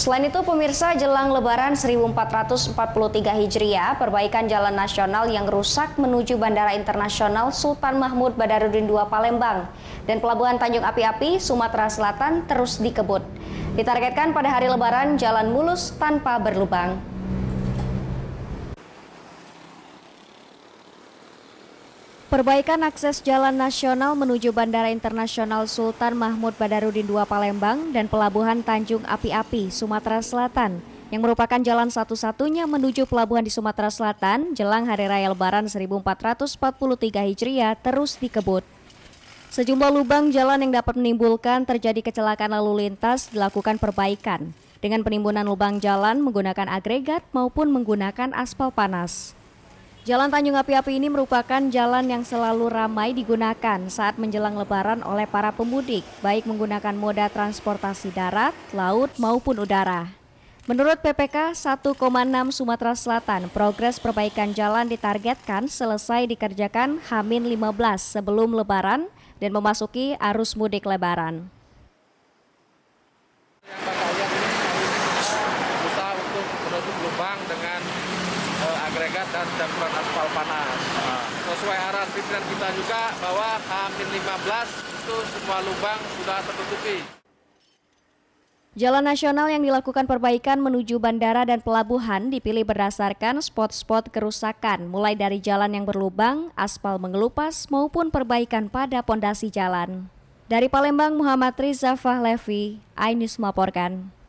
Selain itu, pemirsa jelang lebaran 1443 Hijriah, perbaikan jalan nasional yang rusak menuju Bandara Internasional Sultan Mahmud Badarudin II Palembang dan Pelabuhan Tanjung Api-Api, Sumatera Selatan terus dikebut. Ditargetkan pada hari lebaran jalan mulus tanpa berlubang. Perbaikan akses jalan nasional menuju Bandara Internasional Sultan Mahmud Badarudin II Palembang dan Pelabuhan Tanjung Api-Api, Sumatera Selatan yang merupakan jalan satu-satunya menuju pelabuhan di Sumatera Selatan jelang Hari Raya Lebaran 1443 Hijriah terus dikebut. Sejumlah lubang jalan yang dapat menimbulkan terjadi kecelakaan lalu lintas dilakukan perbaikan dengan penimbunan lubang jalan menggunakan agregat maupun menggunakan aspal panas. Jalan Tanjung Api-Api ini merupakan jalan yang selalu ramai digunakan saat menjelang lebaran oleh para pemudik, baik menggunakan moda transportasi darat, laut, maupun udara. Menurut PPK 1,6 Sumatera Selatan, progres perbaikan jalan ditargetkan selesai dikerjakan Hamin 15 sebelum lebaran dan memasuki arus mudik lebaran. kita untuk menutup lubang dengan agregat dan campuran aspal panas. Ah. Sesuai arahan pimpinan kita juga bahwa H-15 itu semua lubang sudah tertutupi. Jalan nasional yang dilakukan perbaikan menuju bandara dan pelabuhan dipilih berdasarkan spot-spot kerusakan, mulai dari jalan yang berlubang, aspal mengelupas, maupun perbaikan pada pondasi jalan. Dari Palembang, Muhammad Rizafah Levi, INews melaporkan.